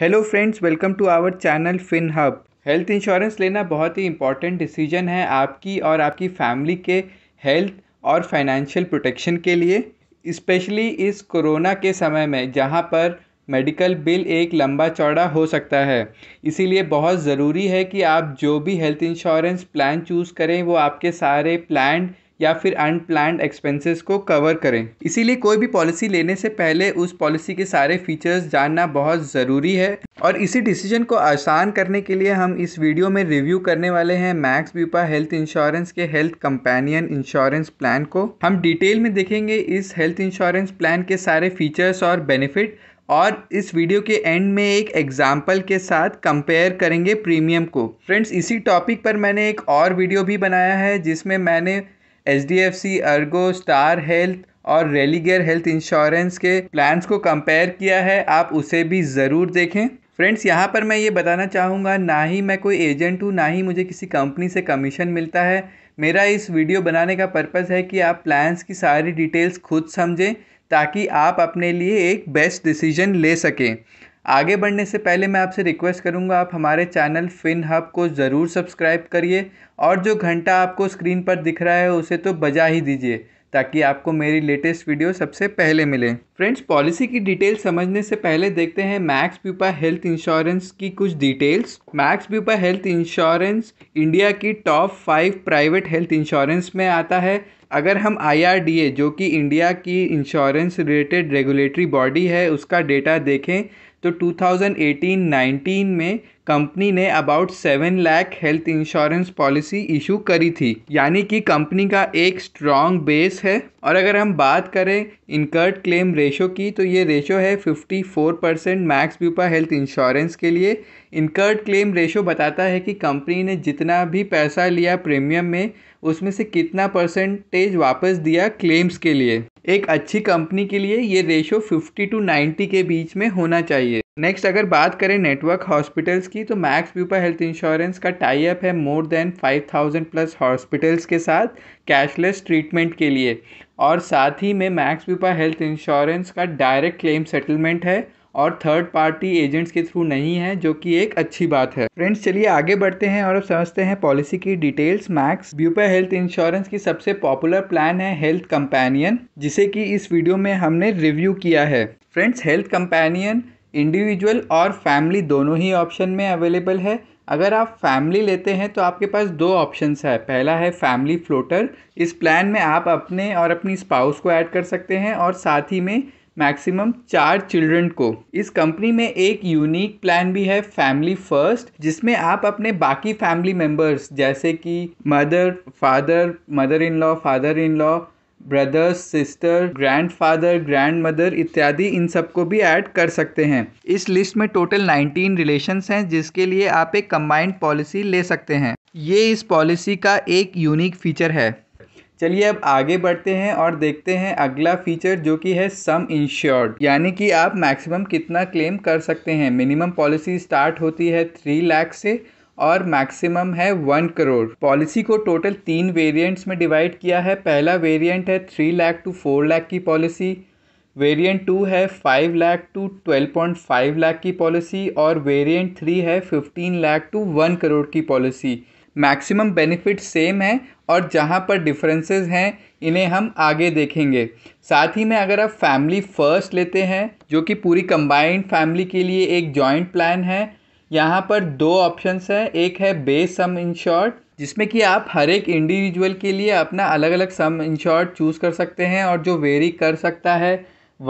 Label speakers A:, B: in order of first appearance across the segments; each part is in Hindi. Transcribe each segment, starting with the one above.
A: hello friends welcome to our channel Fin Hub health insurance लेना बहुत ही इंपॉर्टेंट डिसीजन है आपकी और आपकी फैमिली के हेल्थ और फाइनेंशियल प्रोटेक्शन के लिए स्पेशली इस कोरोना के समय में जहाँ पर मेडिकल बिल एक लंबा चौड़ा हो सकता है इसीलिए बहुत ज़रूरी है कि आप जो भी हेल्थ इंश्योरेंस प्लान चूज़ करें वो आपके सारे प्लान या फिर अनप्लान्ड एक्सपेंसेस को कवर करें इसीलिए कोई भी पॉलिसी लेने से पहले उस पॉलिसी के सारे फीचर्स जानना बहुत ज़रूरी है और इसी डिसीजन को आसान करने के लिए हम इस वीडियो में रिव्यू करने वाले हैं मैक्स व्यूपा हेल्थ इंश्योरेंस के हेल्थ कंपेनियन इंश्योरेंस प्लान को हम डिटेल में देखेंगे इस हेल्थ इंश्योरेंस प्लान के सारे फीचर्स और बेनिफिट और इस वीडियो के एंड में एक एग्जाम्पल के साथ कंपेयर करेंगे प्रीमियम को फ्रेंड्स इसी टॉपिक पर मैंने एक और वीडियो भी बनाया है जिसमें मैंने H D F C Ergo Star Health और रेलीगेयर हेल्थ इंश्योरेंस के प्लान्स को कंपेयर किया है आप उसे भी ज़रूर देखें फ्रेंड्स यहाँ पर मैं ये बताना चाहूँगा ना ही मैं कोई एजेंट हूँ ना ही मुझे किसी कंपनी से कमीशन मिलता है मेरा इस वीडियो बनाने का पर्पज़ है कि आप प्लान्स की सारी डिटेल्स खुद समझें ताकि आप अपने लिए एक बेस्ट डिसीजन ले सकें आगे बढ़ने से पहले मैं आपसे रिक्वेस्ट करूंगा आप हमारे चैनल फिन हब को ज़रूर सब्सक्राइब करिए और जो घंटा आपको स्क्रीन पर दिख रहा है उसे तो बजा ही दीजिए ताकि आपको मेरी लेटेस्ट वीडियो सबसे पहले मिले फ्रेंड्स पॉलिसी की डिटेल समझने से पहले देखते हैं मैक्स प्यूपा हेल्थ इंश्योरेंस की कुछ details Max Bupa health insurance India की top five private health insurance में आता है अगर हम आई जो कि इंडिया की इंश्योरेंस रिलेटेड रेगुलेटरी बॉडी है उसका डेटा देखें तो 2018-19 में कंपनी ने about seven lakh health insurance policy issue करी थी यानी कि कंपनी का एक स्ट्रॉन्ग बेस है और अगर हम बात करें इनकर्ड क्लेम रेशो की तो ये रेशो है 54 percent Max Bupa health insurance के लिए इनकर्ड क्लेम रेशो बताता है कि कंपनी ने जितना भी पैसा लिया प्रीमियम में उसमें से कितना परसेंटेज वापस दिया क्लेम्स के लिए एक अच्छी कंपनी के लिए ये रेशो 50 टू 90 के बीच में होना चाहिए नेक्स्ट अगर बात करें नेटवर्क हॉस्पिटल्स की तो मैक्स व्यूपा हेल्थ इंश्योरेंस का टाई अप है मोर देन 5000 प्लस हॉस्पिटल्स के साथ कैशलेस ट्रीटमेंट के लिए और साथ ही में मैक्स व्यूपा हेल्थ इंश्योरेंस का डायरेक्ट क्लेम सेटलमेंट है और थर्ड पार्टी एजेंट्स के थ्रू नहीं है जो कि एक अच्छी बात है फ्रेंड्स चलिए आगे बढ़ते हैं और अब समझते हैं पॉलिसी की details Max Bupa health insurance की सबसे पॉपुलर प्लान है हेल्थ कंपेनियन जिसे कि इस वीडियो में हमने रिव्यू किया है फ्रेंड्स हेल्थ कंपेनियन इंडिविजुअल और फैमिली दोनों ही ऑप्शन में अवेलेबल है अगर आप फैमिली लेते हैं तो आपके पास दो ऑप्शंस है पहला है फैमिली फ्लोटर इस प्लान में आप अपने और अपनी स्पाउस को ऐड कर सकते हैं और साथ ही में मैक्सिमम चार चिल्ड्रन को इस कंपनी में एक यूनिक प्लान भी है फैमिली फर्स्ट जिसमें आप अपने बाकी फैमिली मेम्बर्स जैसे कि mother father mother in law father in law brothers sister grandfather grandmother इत्यादि इन सबको भी ऐड कर सकते हैं इस लिस्ट में टोटल 19 रिलेशंस हैं जिसके लिए आप एक कंबाइंड पॉलिसी ले सकते हैं ये इस पॉलिसी का एक यूनिक फीचर है चलिए अब आगे बढ़ते हैं और देखते हैं अगला फीचर जो कि है सम इंश्योर्ड यानी कि आप मैक्सिमम कितना क्लेम कर सकते हैं मिनिमम पॉलिसी स्टार्ट होती है थ्री लाख से और मैक्सिमम है वन करोड़ पॉलिसी को टोटल तीन वेरिएंट्स में डिवाइड किया है पहला वेरिएंट है three lakh to four lakh की पॉलिसी वेरिएंट टू है five lakh to twelve point five lakh की पॉलिसी और वेरिएंट थ्री है fifteen lakh to one crore की पॉलिसी मैक्सिमम बेनिफिट सेम है और जहाँ पर डिफरेंसेस हैं इन्हें हम आगे देखेंगे साथ ही में अगर आप फैमिली फर्स्ट लेते हैं जो कि पूरी कंबाइंड फैमिली के लिए एक जॉइंट प्लान है यहाँ पर दो ऑप्शंस हैं एक है बेस सम इंश्योर्ड जिसमें कि आप हर एक इंडिविजुअल के लिए अपना अलग अलग सम इंश्योर्ड चूज़ कर सकते हैं और जो वेरी कर सकता है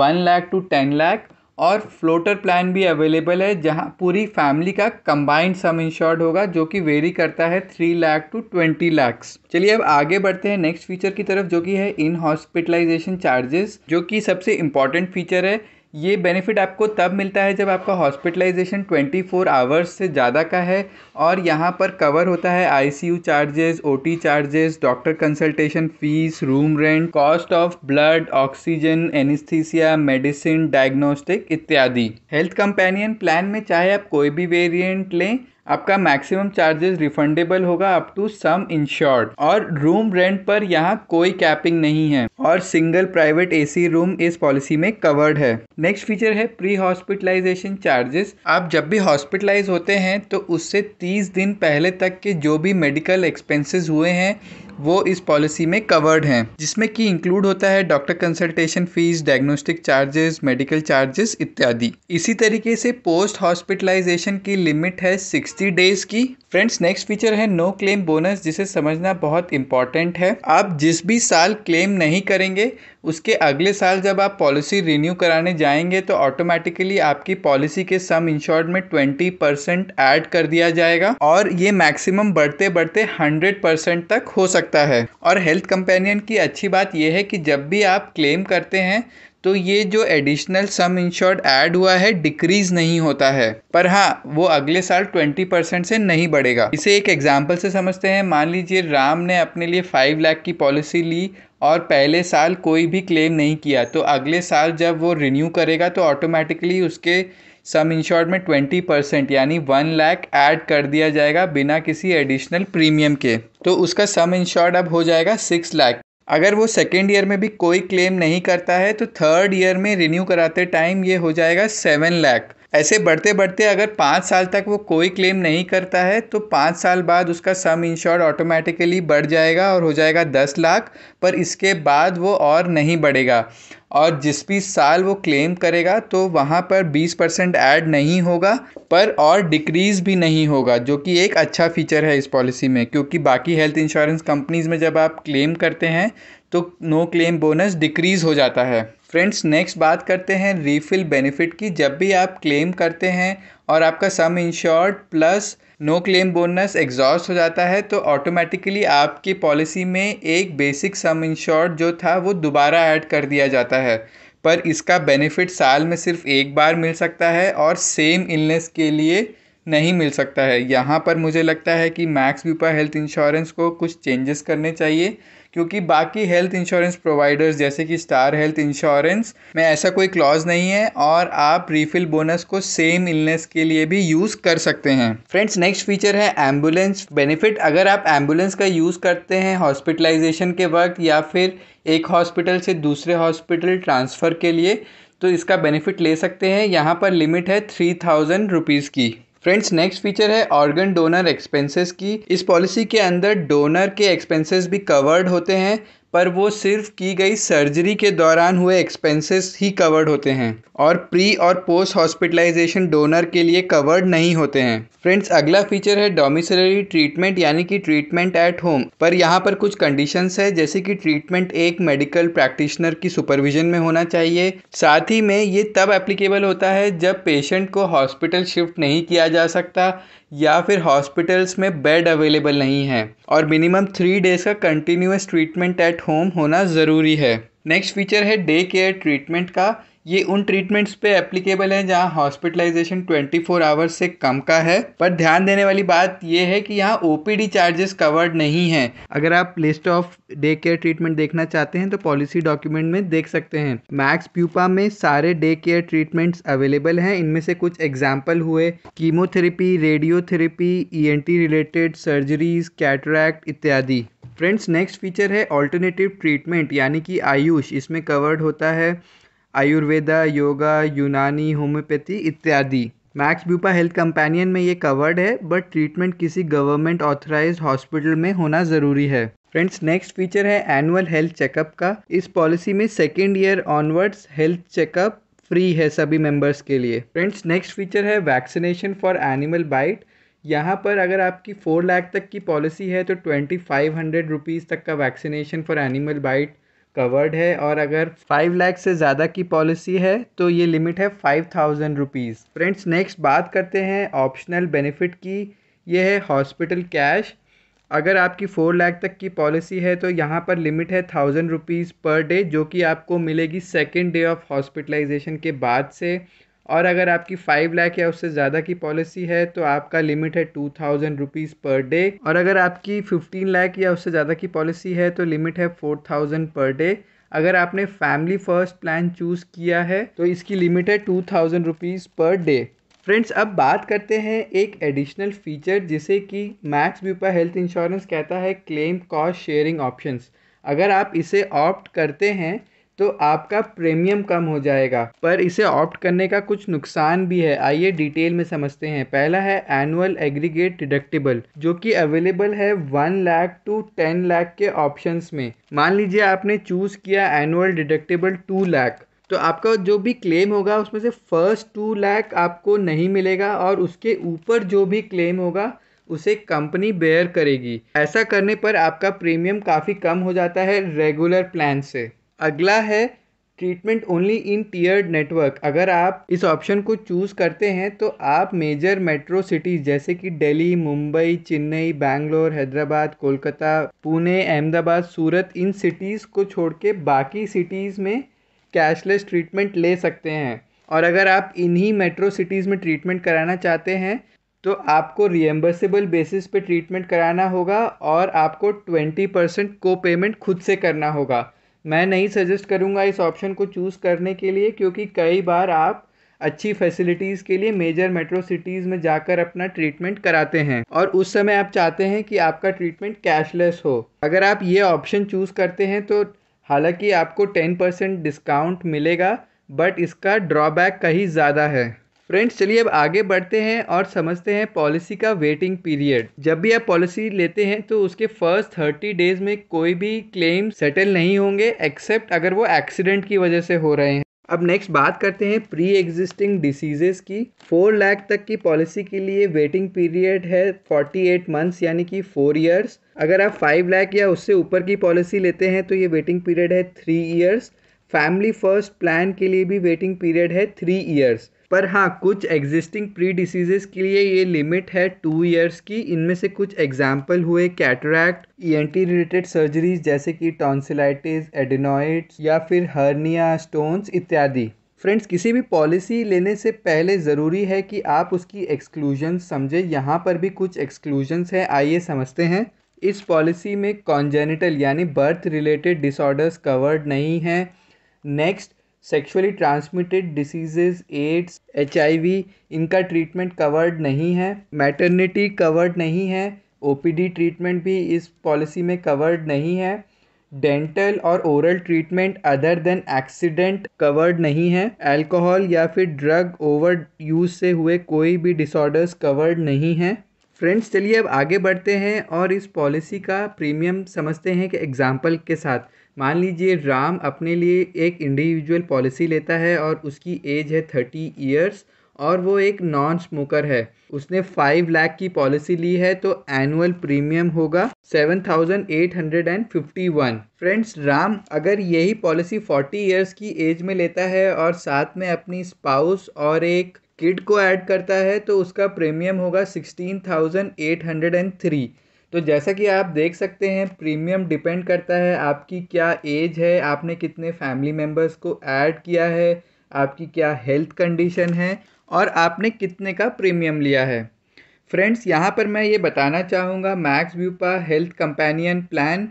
A: one lakh to ten lakh और फ्लोटर प्लान भी अवेलेबल है जहाँ पूरी फैमिली का कंबाइंड सम इंश्योर्ड होगा जो कि वेरी करता है three lakh to twenty lakhs चलिए अब आगे बढ़ते हैं नेक्स्ट फीचर की तरफ जो कि है इन हॉस्पिटलाइजेशन चार्जेस जो कि सबसे इंपॉर्टेंट फीचर है ये बेनिफिट आपको तब मिलता है जब आपका हॉस्पिटलाइजेशन 24 आवर्स से ज़्यादा का है और यहाँ पर कवर होता है ICU charges OT charges doctor consultation fees room rent cost of blood oxygen anaesthesia medicine diagnostic इत्यादि हेल्थ कंपेनियन प्लान में चाहे आप कोई भी वेरियंट लें आपका मैक्सिमम चार्जेस रिफंडेबल होगा अप टू सम इंश्योर्ड और रूम रेंट पर यहाँ कोई कैपिंग नहीं है और सिंगल प्राइवेट एसी रूम इस पॉलिसी में कवर्ड है नेक्स्ट फीचर है प्री हॉस्पिटलाइजेशन चार्जेस आप जब भी हॉस्पिटलाइज होते हैं तो उससे तीस दिन पहले तक के जो भी मेडिकल एक्सपेंसेस हुए हैं वो इस पॉलिसी में कवर्ड हैं जिसमें कि इंक्लूड होता है doctor consultation fees diagnostic charges medical charges इत्यादि इसी तरीके से पोस्ट हॉस्पिटलाइजेशन की लिमिट है सिक्सटी डेज की फ्रेंड्स नेक्स्ट फीचर है नो क्लेम बोनस जिसे समझना बहुत इंपॉर्टेंट है आप जिस भी साल क्लेम नहीं करेंगे उसके अगले साल जब आप पॉलिसी रिन्यू कराने जाएंगे तो ऑटोमेटिकली आपकी पॉलिसी के सम इंश्योर्ड में ट्वेंटी परसेंट ऐड कर दिया जाएगा और ये मैक्सिमम बढ़ते बढ़ते हंड्रेड परसेंट तक हो सकता है और हेल्थ कंपेनियन की अच्छी बात यह है कि जब भी आप क्लेम करते हैं तो ये जो एडिशनल सम इंश्योर्ड ऐड हुआ है डिक्रीज नहीं होता है पर हाँ वो अगले साल 20 परसेंट से नहीं बढ़ेगा इसे एक एग्जाम्पल से समझते हैं मान लीजिए राम ने अपने लिए 5 लाख की पॉलिसी ली और पहले साल कोई भी क्लेम नहीं किया तो अगले साल जब वो रिन्यू करेगा तो ऑटोमेटिकली उसके सम इंश्योर्ड में ट्वेंटी परसेंट यानी वन लाख ऐड कर दिया जाएगा बिना किसी एडिशनल प्रीमियम के तो उसका सम इंश्योर्ड अब हो जाएगा सिक्स लाख अगर वो सेकेंड ईयर में भी कोई क्लेम नहीं करता है तो थर्ड ईयर में रिन्यू कराते टाइम ये हो जाएगा सेवन लाख ऐसे बढ़ते बढ़ते अगर पाँच साल तक वो कोई क्लेम नहीं करता है तो पाँच साल बाद उसका सम इंश्योर्ड ऑटोमेटिकली बढ़ जाएगा और हो जाएगा दस लाख पर इसके बाद वो और नहीं बढ़ेगा और जिस भी साल वो क्लेम करेगा तो वहाँ पर बीस परसेंट ऐड नहीं होगा पर और डिक्रीज़ भी नहीं होगा जो कि एक अच्छा फीचर है इस पॉलिसी में क्योंकि बाकी हेल्थ इंश्योरेंस कंपनीज़ में जब आप क्लेम करते हैं तो नो क्लेम बोनस डिक्रीज़ हो जाता है फ्रेंड्स नेक्स्ट बात करते हैं रीफिल बेनिफिट की जब भी आप क्लेम करते हैं और आपका sum insured plus no claim bonus exhaust हो जाता है तो ऑटोमेटिकली आपकी पॉलिसी में एक बेसिक सम इंश्योर्ड जो था वो दोबारा ऐड कर दिया जाता है पर इसका बेनिफिट साल में सिर्फ एक बार मिल सकता है और सेम इलनेस के लिए नहीं मिल सकता है यहाँ पर मुझे लगता है कि मैक्स व्यूपा हेल्थ इंश्योरेंस को कुछ चेंजेस करने चाहिए क्योंकि बाकी हेल्थ इंश्योरेंस प्रोवाइडर्स जैसे कि स्टार हेल्थ इंश्योरेंस में ऐसा कोई क्लॉज नहीं है और आप रिफिल बोनस को सेम इलनेस के लिए भी यूज़ कर सकते हैं फ्रेंड्स नेक्स्ट फीचर है एम्बुलेंस बेनिफिट अगर आप एम्बुलेंस का यूज़ करते हैं हॉस्पिटलाइजेशन के वक्त या फिर एक हॉस्पिटल से दूसरे हॉस्पिटल ट्रांसफ़र के लिए तो इसका बेनिफिट ले सकते हैं यहाँ पर लिमिट है थ्री थाउजेंड रुपीज़ की फ्रेंड्स नेक्स्ट फीचर है ऑर्गन डोनर एक्सपेंसेस की इस पॉलिसी के अंदर डोनर के एक्सपेंसेस भी कवर्ड होते हैं पर वो सिर्फ की गई सर्जरी के दौरान हुए एक्सपेंसेस ही कवर्ड होते हैं और प्री और पोस्ट हॉस्पिटलाइजेशन डोनर के लिए कवर्ड नहीं होते हैं फ्रेंड्स अगला फीचर है डोमिसरी ट्रीटमेंट यानी कि ट्रीटमेंट एट होम पर यहाँ पर कुछ कंडीशंस है जैसे कि ट्रीटमेंट एक मेडिकल प्रैक्टिशनर की सुपरविजन में होना चाहिए साथ ही में ये तब एप्लीकेबल होता है जब पेशेंट को हॉस्पिटल शिफ्ट नहीं किया जा सकता या फिर हॉस्पिटल्स में बेड अवेलेबल नहीं है और मिनिमम थ्री डेज़ का कंटिन्यूस ट्रीटमेंट एट होम होना ज़रूरी है नेक्स्ट फीचर है डे केयर ट्रीटमेंट का ये उन ट्रीटमेंट्स पे एप्लीकेबल है जहाँ हॉस्पिटलाइजेशन 24 आवर्स से कम का है पर ध्यान देने वाली बात यह है कि यहाँ ओपीडी चार्जेस कवर्ड नहीं है अगर आप list of day care treatment देखना चाहते हैं तो पॉलिसी डॉक्यूमेंट में देख सकते हैं मैक्स प्यूपा में सारे डे केयर ट्रीटमेंट्स अवेलेबल हैं इनमें से कुछ एग्जाम्पल हुए chemotherapy radiotherapy T related surgeries cataract इत्यादि फ्रेंड्स नेक्स्ट फीचर है ऑल्टरनेटिव ट्रीटमेंट यानी कि आयुष इसमें कवर्ड होता है आयुर्वेदा योगा यूनानी होम्योपैथी इत्यादि मैक्स ब्यूपा हेल्थ कंपेनियन में ये कवर्ड है बट ट्रीटमेंट किसी गवर्नमेंट ऑथराइज हॉस्पिटल में होना ज़रूरी है फ्रेंड्स नेक्स्ट फीचर है एनुअल हेल्थ चेकअप का इस पॉलिसी में second year onwards health checkup free है सभी मेंबर्स के लिए फ्रेंड्स नेक्स्ट फीचर है वैक्सीनेशन फॉर एनिमल बाइट यहाँ पर अगर आपकी फोर लाख तक की पॉलिसी है तो ट्वेंटी फाइव हंड्रेड रुपीज़ तक का vaccination for animal bite covered है और अगर फाइव लाख से ज़्यादा की पॉलिसी है तो ये लिमिट है five thousand rupees friends next बात करते हैं ऑप्शनल बेनिफिट की ये है हॉस्पिटल कैश अगर आपकी फ़ोर लाख तक की पॉलिसी है तो यहाँ पर लिमिट है थाउजेंड रुपीज़ पर डे जो कि आपको मिलेगी सेकेंड डे ऑफ हॉस्पिटलाइजेशन के बाद से और अगर आपकी फ़ाइव लाख या उससे ज़्यादा की पॉलिसी है तो आपका लिमिट है two thousand rupees per day और अगर आपकी फिफ्टीन लाख या उससे ज़्यादा की पॉलिसी है तो लिमिट है फोर थाउजेंड पर डे अगर आपने फैमिली फर्स्ट प्लान चूज़ किया है तो इसकी लिमिट है two thousand rupees per day friends अब बात करते हैं एक एडिशनल फीचर जिसे कि मैक्स व्यूपा हेल्थ इंश्योरेंस कहता है क्लेम कॉस्ट शेयरिंग ऑप्शंस अगर आप इसे ऑप्ट करते हैं तो आपका प्रीमियम कम हो जाएगा पर इसे ऑप्ट करने का कुछ नुकसान भी है आइए डिटेल में समझते हैं पहला है एनुअल एग्रीगेट डिडक्टिबल जो कि अवेलेबल है one lakh to ten lakh के ऑप्शंस में मान लीजिए आपने चूज़ किया एनुअल डिडक्टेबल टू लाख तो आपका जो भी क्लेम होगा उसमें से फर्स्ट टू लाख आपको नहीं मिलेगा और उसके ऊपर जो भी क्लेम होगा उसे कंपनी बेयर करेगी ऐसा करने पर आपका प्रीमियम काफ़ी कम हो जाता है रेगुलर प्लान से अगला है treatment only in tiered network अगर आप इस ऑप्शन को चूज़ करते हैं तो आप मेजर मेट्रो सिटीज़ जैसे कि दिल्ली मुंबई चेन्नई बैंगलोर हैदराबाद कोलकाता पुणे अहमदाबाद सूरत इन सिटीज़ को छोड़ के बाकी सिटीज़ में कैशलेस ट्रीटमेंट ले सकते हैं और अगर आप इन्हीं मेट्रो सिटीज़ में ट्रीटमेंट कराना चाहते हैं तो आपको रिएम्बर्सेबल बेसिस पे ट्रीटमेंट कराना होगा और आपको ट्वेंटी परसेंट को पेमेंट खुद से करना होगा मैं नहीं सजेस्ट करूँगा इस ऑप्शन को चूज़ करने के लिए क्योंकि कई बार आप अच्छी फैसिलिटीज़ के लिए मेजर मेट्रो सिटीज़ में जाकर अपना ट्रीटमेंट कराते हैं और उस समय आप चाहते हैं कि आपका ट्रीटमेंट कैशलेस हो अगर आप ये ऑप्शन चूज़ करते हैं तो हालांकि आपको टेन परसेंट डिस्काउंट मिलेगा बट इसका ड्रॉबैक कहीं ज़्यादा है फ्रेंड्स चलिए अब आगे बढ़ते हैं और समझते हैं पॉलिसी का वेटिंग पीरियड जब भी आप पॉलिसी लेते हैं तो उसके फर्स्ट थर्टी डेज में कोई भी क्लेम सेटल नहीं होंगे एक्सेप्ट अगर वो एक्सीडेंट की वजह से हो रहे हैं अब नेक्स्ट बात करते हैं प्री एग्जिस्टिंग डिसीजेज़ की फोर लाख तक की पॉलिसी के लिए वेटिंग पीरियड है फोर्टी एट मंथ्स यानी कि फोर ईयर्स अगर आप फाइव लाख या उससे ऊपर की पॉलिसी लेते हैं तो ये वेटिंग पीरियड है three years family first plan के लिए भी वेटिंग पीरियड है थ्री ईयर्स पर हाँ कुछ एग्जिस्टिंग प्री डिसीजेस के लिए ये लिमिट है टू ईयर्स की इनमें से कुछ एग्जाम्पल हुए कैटरैक्ट टी रिलेटेड सर्जरीज जैसे कि टॉन्सिलाइटिस एडिनोइड्स या फिर हर्निया स्टोन्स इत्यादि फ्रेंड्स किसी भी पॉलिसी लेने से पहले ज़रूरी है कि आप उसकी एक्सक्लूजन समझें यहाँ पर भी कुछ एक्सक्लूजन्स हैं आइए समझते हैं इस पॉलिसी में कॉन्जेनिटल यानी बर्थ रिलेटेड डिसऑर्डर्स कवर्ड नहीं हैं next sexually transmitted diseases AIDS H इनका ट्रीटमेंट कवर्ड नहीं है मैटरनिटी कवर्ड नहीं है ओ ट्रीटमेंट भी इस पॉलिसी में कवर्ड नहीं है डेंटल और oral treatment other than accident covered नहीं है अल्कोहल या फिर ड्रग ओवर यूज से हुए कोई भी डिसऑर्डर्स कवर्ड नहीं है फ्रेंड्स चलिए अब आगे बढ़ते हैं और इस पॉलिसी का प्रीमियम समझते हैं कि एग्जाम्पल के साथ मान लीजिए राम अपने लिए एक इंडिविजुअल पॉलिसी लेता है और उसकी एज है थर्टी ईयर्स और वो एक नॉन स्मोकर है उसने फाइव लाख की पॉलिसी ली है तो एनुअल प्रीमियम होगा seven thousand eight hundred and fifty one friends Ram अगर यही पॉलिसी फोर्टी ईयर्स की एज में लेता है और साथ में अपनी स्पाउस और एक किड को ऐड करता है तो उसका प्रीमियम होगा sixteen thousand eight hundred and three तो जैसा कि आप देख सकते हैं प्रीमियम डिपेंड करता है आपकी क्या एज है आपने कितने फैमिली मेम्बर्स को ऐड किया है आपकी क्या हेल्थ कंडीशन है और आपने कितने का प्रीमियम लिया है फ्रेंड्स यहाँ पर मैं ये बताना चाहूँगा Max Bupa health companion plan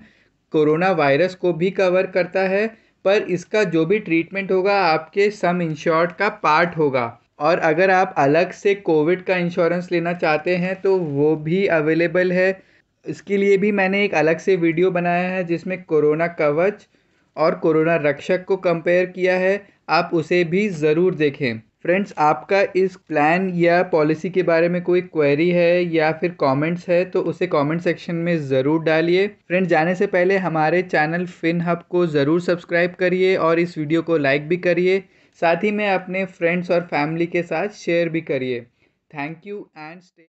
A: corona virus को भी कवर करता है पर इसका जो भी ट्रीटमेंट होगा आपके सम इंश्योर्ड का पार्ट होगा और अगर आप अलग से कोविड का इंश्योरेंस लेना चाहते हैं तो वो भी अवेलेबल है इसके लिए भी मैंने एक अलग से वीडियो बनाया है जिसमें कोरोना कवच और कोरोना रक्षक को कंपेयर किया है आप उसे भी ज़रूर देखें फ्रेंड्स आपका इस प्लान या पॉलिसी के बारे में कोई क्वेरी है या फिर कमेंट्स है तो उसे कमेंट सेक्शन में ज़रूर डालिए फ्रेंड्स जाने से पहले हमारे चैनल फिन हब को ज़रूर सब्सक्राइब करिए और इस वीडियो को लाइक भी करिए साथ ही में अपने फ्रेंड्स और फैमिली के साथ शेयर भी करिए थैंक यू एंड स्टे